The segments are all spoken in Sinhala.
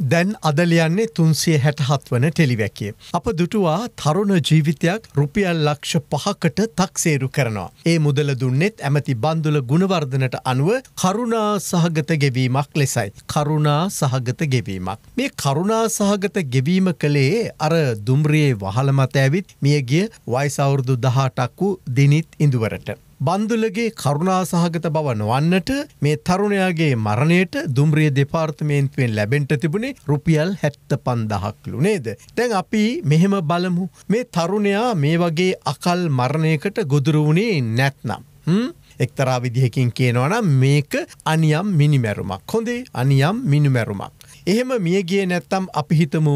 දැන් අද ලියන්නේ 367 වන ටෙලිවැකිය. අප දුටුවා තරුණ ජීවිතයක් රුපියල් ලක්ෂ 5කට තක්සේරු කරනවා. ඒ මුදල දුන්නෙත් ඇමති බන්දුල ගුණවර්ධනට අනුව කරුණා සහගත ගෙවීමක් ලෙසයි. කරුණා සහගත ගෙවීමක්. මේ කරුණා සහගත ගෙවීම කළේ අර දුම්රියේ වහල මත ඇවිත් මියගිය වයස අවුරුදු 18ක් වූ දිනිත් ඉඳුවරට. බන්දුලගේ කරුණාසහගත බව නොවන්නට මේ තරුණයාගේ මරණයට දුම්රිය දෙපාර්තමේන්තුවෙන් ලැබෙන්ට තිබුණේ රුපියල් හැත්ත පන්දහක්ලු නේද. තැන් අපි මෙහෙම බලමු මේ තරුණයා මේ වගේ අකල් මරණයකට ගොදුරු වුණේ නැත්නම්. එක්තරා විදිහකින් කියනවනම් මේක අනියම් මිනිමැරුමක් හොඳේ අනියම් මිනිමැරුමක්. එහෙම මියගේ නැත්තම් අපි හිතමු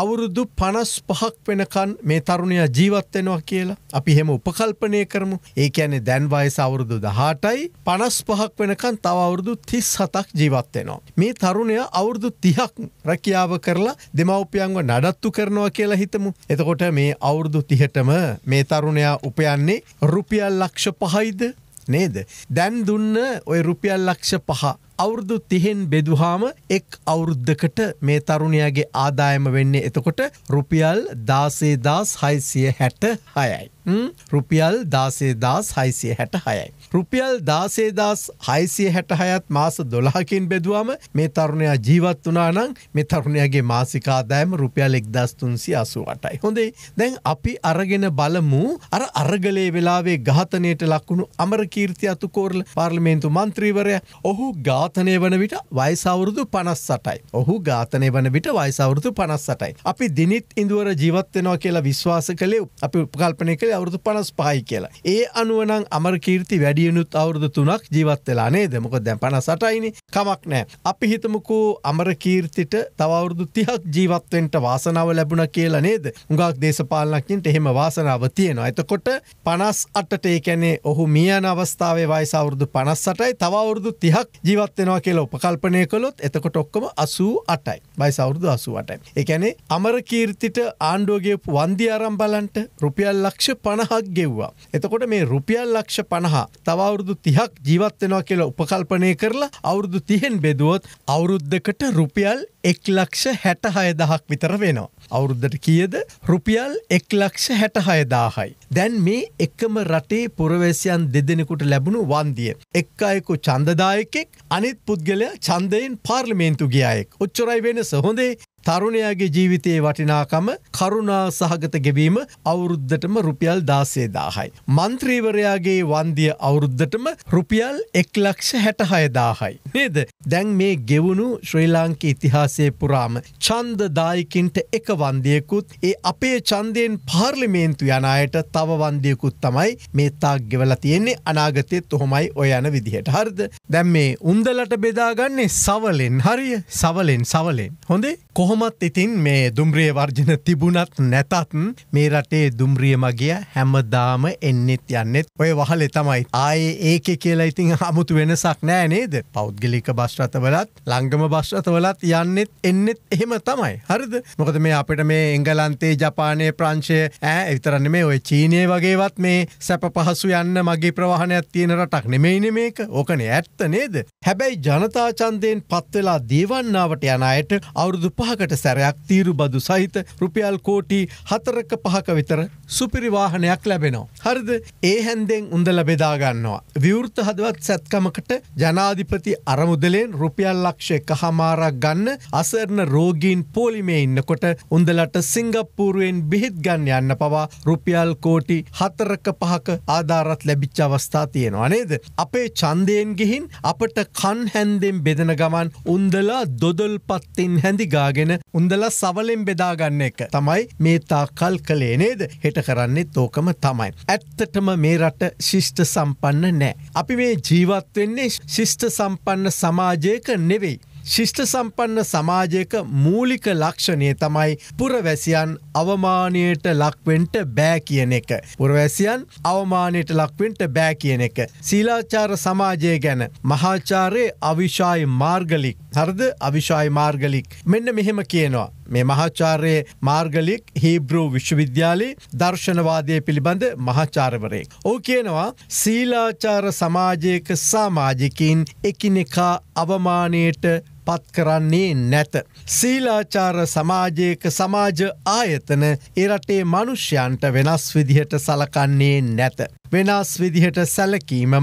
අවුරුදු 55ක් වෙනකන් මේ තරුණයා ජීවත් වෙනවා කියලා. අපි එහෙම උපකල්පනය කරමු. ඒ කියන්නේ දැන් වයස අවුරුදු 18යි 55ක් වෙනකන් තව අවුරුදු 37ක් ජීවත් වෙනවා. මේ තරුණයා අවුරුදු 30ක් රැකියාව කරලා දෙමව්පියන්ව නඩත්තු කරනවා කියලා හිතමු. එතකොට මේ අවුරුදු 30ටම මේ තරුණයා උපයන්නේ රුපියල් ලක්ෂ 5යිද නේද. දැන් දුන්න ඔය රුපියල් ලක්ෂ පහ අවුරුදු තිහෙන් බෙදුහාම එක් අවුරුද්ධකට මේ තරුණයාගේ ආදායම වෙන්නේ එතකොට රුපියල් දාසේ දස් හයිසිය හැට හයයි. රුපියල් දාසේ දස් හයිසිය හැට හයයි. රුපියල් දාසේ දස් හයිසිය හැට හයත් මාස දොලාකින් බෙදුවම මේ තරුණයා ජීවත් වනානං මේ තරුණයාගේ මාසිකාදෑම රුපියල් එක්දස්තුන්සි අසු අටයි. හොඳේ දැන් අපි අරගෙන බලමු අර අරගලේ වෙලාවේ ඝාතනයට ලක්වුණු අමරකීර්ති අතුකෝරල පාර්ලිමේන්තු මන්ත්‍රීවරය ඔහු ඝාතනය වන විට වයිසවුරුදු පනස් සටයි. ඔහු ඝාතනය වන විට වයිසවුරුදු පනස් සටයි. අපි දිනිත් ඉඳුවර ජීවත්වෙනවා කියලා විශ්වාස කළේ අපි උපකල්පනය කළ අවුරදු පනස් පහයි කියලා. ඒ අනුවනං අමරකීර්ති වැඩියනුත් අවුරදු තුනක් ජීවත් වෙලා නේ දෙමක දැන් පන සටයිනි කමක් නෑ. අපි හිතමකෝ අමරකීර්තිට තවරුදු තිහක් ජීවත්වෙන්ට වාසනාව ලැබුණ කියලා නේද. උඟක් දේශපාලනක්ින්ට එහෙම වාසනාව තියෙනවා. එතකොට පනස් අටට ඒකැනේ ඔහු මියන අවස්ථාවේ වයිසවුරුදු පනස් සටයි තවරුදු තිහක් ජීවත්වෙනවා කියලා උපකල්පනය කළොත් එතකොට ඔක්කම අසූ අටයි බයිසවුරුදු අසුවටයි. එකැනේ අමරකීර්තිට ආණ්ඩුවගේ වන්දි අරම් බලන්ට රුපියල් ලක්ෂ පණහක් ගෙව්වා. එතකොට මේ රුපියල් ලක්ෂ පණහ තවරුදු තිහක් ජීවත්වෙනවා කියලා උපකල්පනය කරලා අවුරුදු තිහෙන් බෙදුවොත් අවුරුද්ධකට රුපියල් එක් ලක්ෂ හැට හයදහක් විතර වෙනවා. අවුරුද්ධට කියද රුපියල් එක් ලක්ෂ හැට හයදාහයි. දැන් මේ එකම රටේ පුරවැසියන් දෙදෙනෙකුට ලැබුණු වන්දිය. එක් අයෙකු චන්දදායකෙක් අනිත් පුද්ගලයා චන්දයෙන් පාර්ලිමේන්තු ගියායෙක්. ඔච්චරයි වෙන සහොඳේ තරුණයාගේ ජීවිතයේ වටිනාකම කරුණා සහගත ගෙවීම අවුරුද්ධටම රුපියල් දාසේ දාහයි. මන්ත්‍රීවරයාගේ වන්දිය අවුරුද්ධටම රුපියල් එක් ලක්ෂ හැටහයදාහයි. නේද දැන් මේ ගෙවුණු ශ්‍රී ලාංකි ඉතිහාසේ පුරාම චන්ද දායකින්ට එක වන්දියකුත් ඒ අපේ චන්දයෙන් පාර්ලිමේන්තු යනයට තව වන්දියකුත් තමයි මේ තාක් ගෙවල තියෙන්නේ අනාගතය තොහොමයි ඔය යන විදිහට හරිද. දැම් මේ උන්දලට බෙදාගන්නේ සවලෙන් හරිය සවලෙන් සවලෙන් හොඳේ කොහොම කොහොමත් ඉතින් මේ දුම්රිය වර්ජන තිබුණත් නැතත් මේ රටේ දුම්රිය මගිය හැමදාම එන්නෙත් යන්නෙත් ඔය වහලෙ තමයි ආයේ ඒක කියලා ඉතින් හමුතු වෙනසක් නෑ නේද පෞද්ගලික බශ්රතවලත් ලංගම බශ්රතවලත් යන්නෙත් එන්නෙත් එහෙම තමයි හරිද මොකද මේ අපිට මේ එංගලන්තේ ජපානය ප්‍රංශය ඇ විතරන්න මේ ඔය චීනය වගේවත් මේ සැප පහසු යන්න මගේ ප්‍රවාහණයක් තියෙන රටක් නෙමෙයින මේක ඕකනේ ඇත්ත නේද හැබැයි ජනතාචන්දයෙන් පත්වෙලා දේවන්නාවට යන අයට අවුරුදු පහක එකකට සැරයක් තීරු බදු සහිත රුපියල් කෝටි හතරක පහක විතර සුපිරිවාහනයක් ලැබෙනවා. හරිද ඒ හැන්දෙන් උඳල බෙදාගන්නවා. විවෘත හදවත් සැත්කමකට ජනාධිපති අරමුදලෙන් රුපියල් ලක්ෂය කහමාරක් ගන්න අසරණ රෝගීන් පෝලිමේ ඉන්නකොට උඳලට සිංගප්පූරුවෙන් බිහිත් ගන්න යන්න පවා රුපියල් කෝටි හතරක පහක ආධාරත් ලැබිච්ච අවස්ථා තියෙනවා නේද. අපේ චන්දයෙන් ගිහින් අපට කන් හැන්දෙන් බෙදෙන ගමන් උන්දලා දොදල් පත්තින් හැඳිගාගෙන අරගෙන උන්දලා සවලෙන් බෙදාගන්න එක තමයි මේ තාකල් කළේ නේද හෙට කරන්නේ තෝකම තමයි. ඇත්තටම මේ රට ශිෂ්ට සම්පන්න නෑ. අපි මේ ජීවත්වෙන්නේ ශිෂ්ට සම්පන්න සමාජයක නෙවෙයි. ශිෂ්ට සම්පන්න සමාජයක මූලික ලක්ෂණය තමයි පුරවැසියන් අවමානයට ලක්වෙන්ට බෑ කියන එක. පුරවැසියන් අවමානයට ලක්වෙන්ට බෑ කියන එක. සීලාචාර සමාජය ගැන මහාචාරයේ අවිශායි මාර්ගලික් හරද අවිශායි මාර්ගලික් මෙන්න මෙහෙම කියනවා. මේ මහාචාරයේ මාර්ගලික් හීබ්‍රූ විශ්වවිද්‍යාලයේ දර්ශනවාදය පිළිබඳ මහාචාරවරයෙක්. ඕ කියනවා සීලාචාර සමාජයක සාමාජිකින් එකිනෙකා අවමානයට පත් කරන්නේ නැත. සීලාචාර සමාජයක සමාජ ආයතන එරටේ මනුෂ්‍යයන්ට වෙනස් විදිහට සලකන්නේ නැත. වෙනස් විදිහට සැලකීමම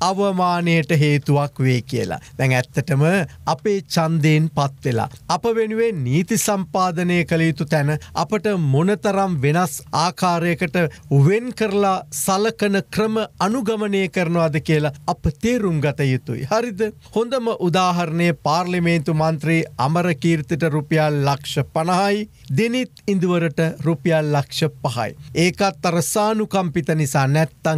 අවමානයට හේතුවක් වේ කියලා. දැන් ඇත්තටම අපේ චන්දයෙන් පත්වෙලා. අප වෙනුවෙන් නීති සම්පාදනය කළ යුතු තැන අපට මොනතරම් වෙනස් ආකාරයකට වෙන් කරලා සලකන ක්‍රම අනුගමනය කරනවාද කියලා අප තේරුම් ගත යුතුයි. හරිද හොඳම උදාහරණය පාර්ලිමේන්තු මන්ත්‍රී අමරකීර්තිට රුපියල් ලක්ෂ පණහයි දෙනිත් ඉඳුවරට රුපියල් ලක්ෂ පහයි. ඒකත් අරසානුකම්පිත නිසා නැත්තං